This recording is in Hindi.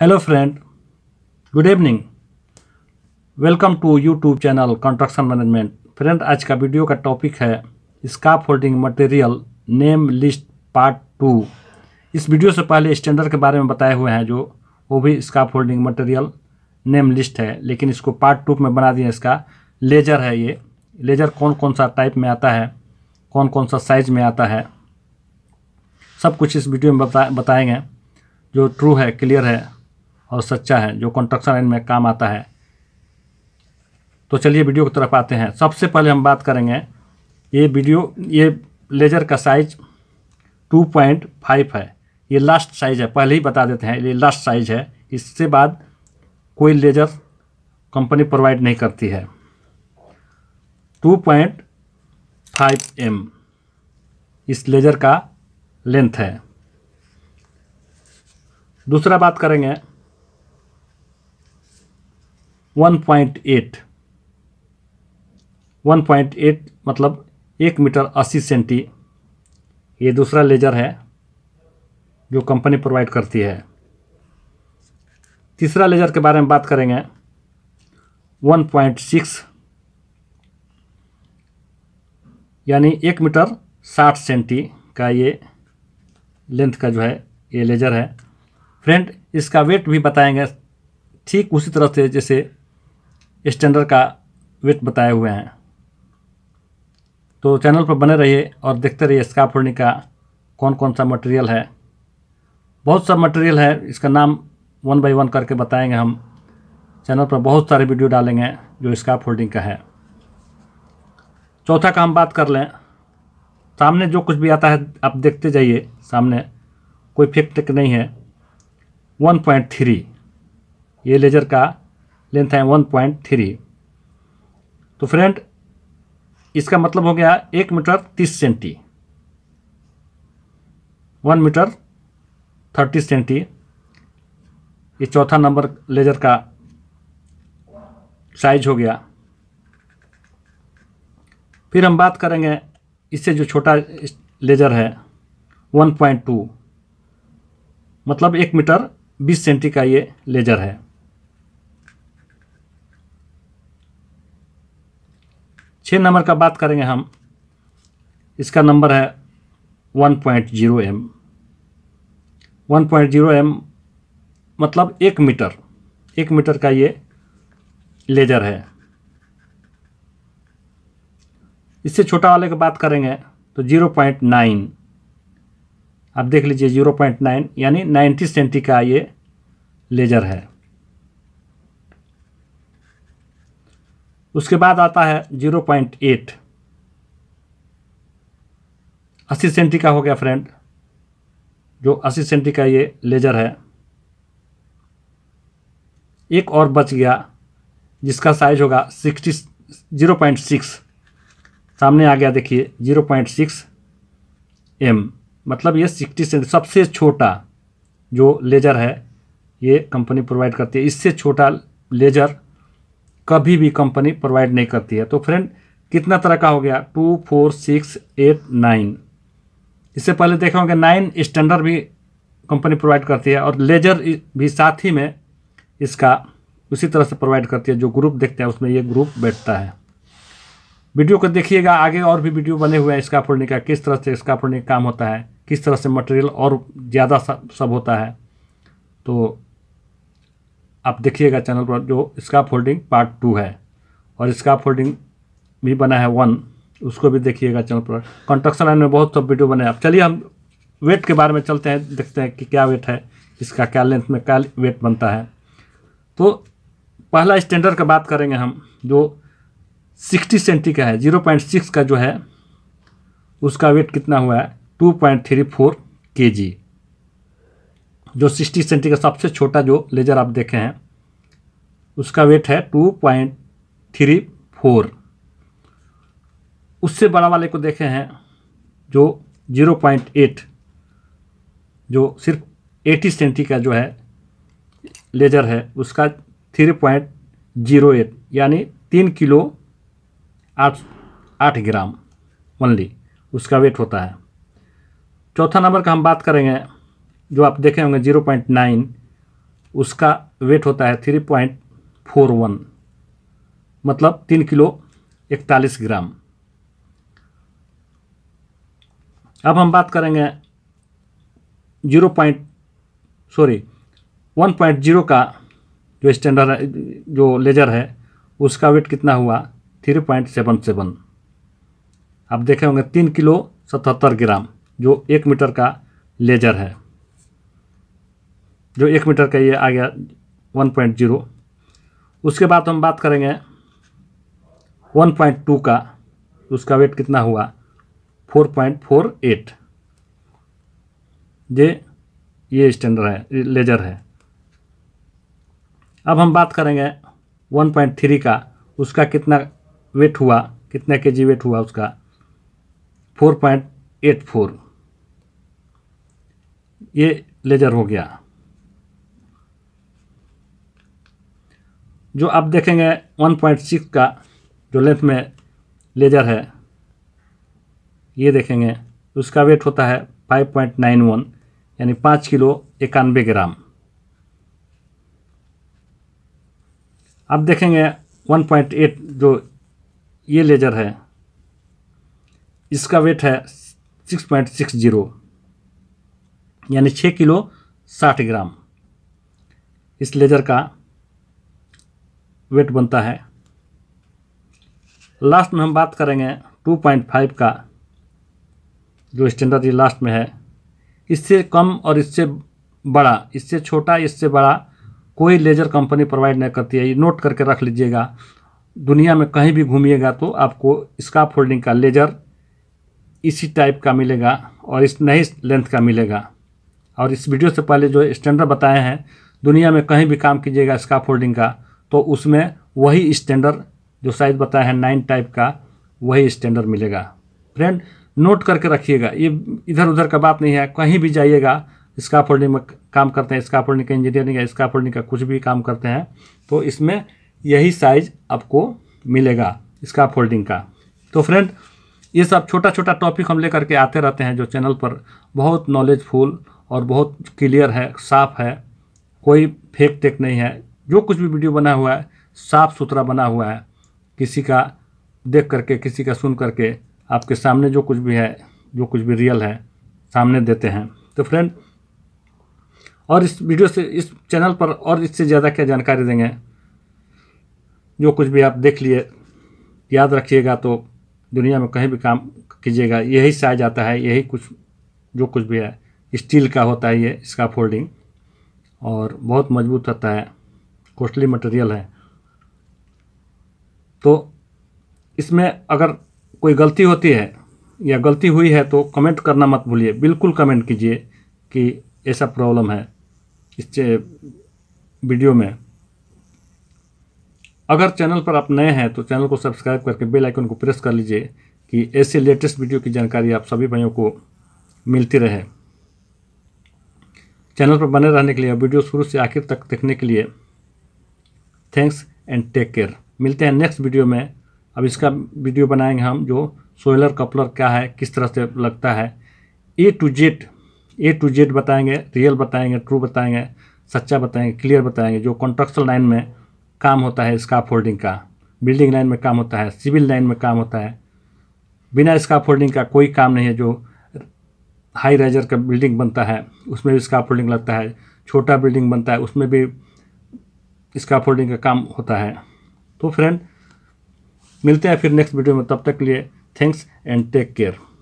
hello friend good evening welcome to YouTube channel construction management friend आज का वीडियो का टॉपिक है scaffolding material name list part two इस वीडियो से पहले स्टैंडर्ड के बारे में बताए हुए हैं जो वो भी scaffolding material name list है लेकिन इसको पार्ट टू में बना दिए इसका लेजर है ये लेजर कौन कौन सा टाइप में आता है कौन कौन सा साइज में आता है सब कुछ इस वीडियो में बता बताएंगे जो ट्रू है क्लियर है और सच्चा है जो कंस्ट्रक्शन लाइन में काम आता है तो चलिए वीडियो की तरफ आते हैं सबसे पहले हम बात करेंगे ये वीडियो ये लेज़र का साइज 2.5 है ये लास्ट साइज है पहले ही बता देते हैं ये लास्ट साइज है इससे बाद कोई लेज़र कंपनी प्रोवाइड नहीं करती है 2.5 एम इस लेज़र का लेंथ है दूसरा बात करेंगे 1.8 1.8 मतलब एक मीटर अस्सी सेंटी ये दूसरा लेजर है जो कंपनी प्रोवाइड करती है तीसरा लेजर के बारे में बात करेंगे 1.6 यानी एक मीटर साठ सेंटी का ये लेंथ का जो है ये लेजर है फ्रेंड इसका वेट भी बताएंगे ठीक उसी तरह से जैसे स्टैंडर्ड का वेट बताए हुए हैं तो चैनल पर बने रहिए और देखते रहिए स्काफ होल्डिंग का कौन कौन सा मटेरियल है बहुत सा मटेरियल है इसका नाम वन बाय वन करके बताएंगे हम चैनल पर बहुत सारे वीडियो डालेंगे जो स्काफ होल्डिंग का है चौथा का हम बात कर लें सामने जो कुछ भी आता है आप देखते जाइए सामने कोई फेक टेक नहीं है 1.3 ये लेज़र का लेंथ है वन पॉइंट थ्री तो फ्रेंड इसका मतलब हो गया एक मीटर तीस centi one meter thirty centi ये चौथा नंबर लेजर का साइज हो गया फिर हम बात करेंगे इससे जो छोटा लेजर है 1.2 मतलब एक मीटर 20 सेंटी का ये लेजर है छः नंबर का बात करेंगे हम इसका नंबर है one point zero M one point zero M मतलब एक मीटर एक मीटर का ये लेजर है इससे छोटा वाले की बात करेंगे तो जीरो पॉइंट नाइन आप देख लीजिए जीरो पॉइंट नाइन यानी नाइन्टी सेंटी का ये लेजर है उसके बाद आता है जीरो पॉइंट एट अस्सी सेंटी का हो गया फ्रेंड जो अस्सी सेंटी का ये लेजर है एक और बच गया जिसका साइज होगा सिक्सटी जीरो पॉइंट सिक्स सामने आ गया देखिए जीरो पॉइंट सिक्स एम मतलब ये सिक्सटी सेंटी सबसे छोटा जो लेजर है ये कंपनी प्रोवाइड करती है इससे छोटा लेजर कभी भी कंपनी प्रोवाइड नहीं करती है तो फ्रेंड कितना तरह का हो गया two four six eight nine इससे पहले देखा होंगे नाइन स्टैंडर्ड भी कंपनी प्रोवाइड करती है और लेजर भी साथ ही में इसका उसी तरह से प्रोवाइड करती है जो ग्रुप देखते हैं उसमें ये ग्रुप बैठता है वीडियो को देखिएगा आगे और भी वीडियो बने हुए हैं इसका फोड़ने का किस तरह से इसका फोड़ने का काम होता है किस तरह से मटेरियल और ज़्यादा सब होता है तो आप देखिएगा चैनल पर जो इसका होल्डिंग पार्ट टू है और इसका होल्डिंग भी बना है वन उसको भी देखिएगा चैनल पर कंस्ट्रक्शन लाइन में बहुत सब वीडियो बने अब चलिए हम वेट के बारे में चलते हैं देखते हैं कि क्या वेट है इसका क्या लेंथ में क्या वेट बनता है तो पहला स्टैंडर्ड का बात करेंगे हम जो सिक्सटी सेंटी का है जीरो पॉइंट सिक्स का जो है उसका वेट कितना हुआ है टू पॉइंट थ्री फोर के जी जो सिक्सटी सेंटी का सबसे छोटा जो लेजर आप देखे हैं उसका वेट है टू पॉइंट थ्री फोर उससे बड़ा वाले को देखे हैं जो जीरो पॉइंट एट जो सिर्फ एटी सेंटी का जो है लेजर है उसका थ्री पॉइंट जीरो एट यानी तीन किलो आठ आठ ग्राम ओनली उसका वेट होता है चौथा नंबर का हम बात करेंगे जो आप देखे होंगे जीरो पॉइंट नाइन उसका वेट होता है थ्री पॉइंट फोर वन मतलब तीन किलो इकतालीस ग्राम अब हम बात करेंगे zero point sorry one point zero का जो स्टैंडर्ड जो लेजर है उसका वेट कितना हुआ थ्री पॉइंट सेवन सेवन आप देखे होंगे तीन किलो सतहत्तर ग्राम जो एक मीटर का लेजर है जो एक मीटर का ये आ गया वन पॉइंट जीरो उसके बाद हम बात करेंगे 1.2 का उसका वेट कितना हुआ 4.48 ये ये स्टैंडर्ड है लेजर है अब हम बात करेंगे 1.3 का उसका कितना वेट हुआ कितना के जी वेट हुआ उसका 4.84 ये लेजर हो गया जो आप देखेंगे 1.6 का जो लेंथ में लेजर है ये देखेंगे उसका वेट होता है 5.91 यानी पाँच किलो इक्यानवे ग्राम आप देखेंगे 1.8 जो ये लेजर है इसका वेट है 6.60 यानी 6 किलो 60 ग्राम इस लेजर का वेट बनता है लास्ट में हम बात करेंगे 2.5 का जो स्टैंडर्ड ये लास्ट में है इससे कम और इससे बड़ा इससे छोटा इससे बड़ा कोई लेज़र कंपनी प्रोवाइड नहीं करती है ये नोट करके रख लीजिएगा दुनिया में कहीं भी घूमिएगा तो आपको स्काप होल्डिंग का लेज़र इसी टाइप का मिलेगा और इस नई लेंथ का मिलेगा और इस वीडियो से पहले जो स्टैंडर्ड बताए हैं दुनिया में कहीं भी काम कीजिएगा स्काप होल्डिंग का तो उसमें वही स्टैंडर्ड जो साइज़ बताया है नाइन टाइप का वही स्टैंडर्ड मिलेगा फ्रेंड नोट करके रखिएगा ये इधर उधर का बात नहीं है कहीं भी जाइएगा इसका फोल्डिंग में काम करते हैं स्का फोल्डिंग का इंजीनियरिंग है स्का फोल्डिंग का कुछ भी काम करते हैं तो इसमें यही साइज आपको मिलेगा इसका फोल्डिंग का तो फ्रेंड ये सब छोटा छोटा टॉपिक हम लेकर के आते रहते हैं जो चैनल पर बहुत नॉलेजफुल और बहुत क्लियर है साफ है कोई फेक टेक नहीं है जो कुछ भी वीडियो बना हुआ है साफ सुथरा बना हुआ है किसी का देख करके किसी का सुन करके आपके सामने जो कुछ भी है जो कुछ भी रियल है सामने देते हैं तो फ्रेंड और इस वीडियो से इस चैनल पर और इससे ज़्यादा क्या जानकारी देंगे जो कुछ भी आप देख लिए याद रखिएगा तो दुनिया में कहीं भी काम कीजिएगा यही साइज आता है यही कुछ जो कुछ भी है स्टील का होता है ये इसका फोल्डिंग और बहुत मजबूत होता है कॉस्टली मटेरियल है तो इसमें अगर कोई गलती होती है या गलती हुई है तो कमेंट करना मत भूलिए बिल्कुल कमेंट कीजिए कि ऐसा प्रॉब्लम है इस वीडियो में अगर चैनल पर आप नए हैं तो चैनल को सब्सक्राइब करके बेल आइकन को प्रेस कर लीजिए कि ऐसे लेटेस्ट वीडियो की जानकारी आप सभी भाइयों को मिलती रहे चैनल पर बने रहने के लिए वीडियो शुरू से आखिर तक देखने के लिए थैंक्स एंड टेक केयर मिलते हैं नेक्स्ट वीडियो में अब इसका वीडियो बनाएंगे हम जो सोलर कपलर क्या है किस तरह से लगता है A to Z A to Z बताएंगे रियल बताएंगे ट्रू बताएंगे सच्चा बताएंगे क्लियर बताएंगे जो कॉन्ट्रक्शन लाइन में काम होता है स्काफ होल्डिंग का बिल्डिंग लाइन में काम होता है सिविल लाइन में काम होता है बिना स्काफ होल्डिंग का कोई काम नहीं है जो हाई राइजर का बिल्डिंग बनता है उसमें भी स्काफ होल्डिंग लगता है छोटा बिल्डिंग बनता है उसमें भी इसका फोल्डिंग का काम होता है तो फ्रेंड मिलते हैं फिर नेक्स्ट वीडियो में तब तक के लिए थैंक्स एंड टेक केयर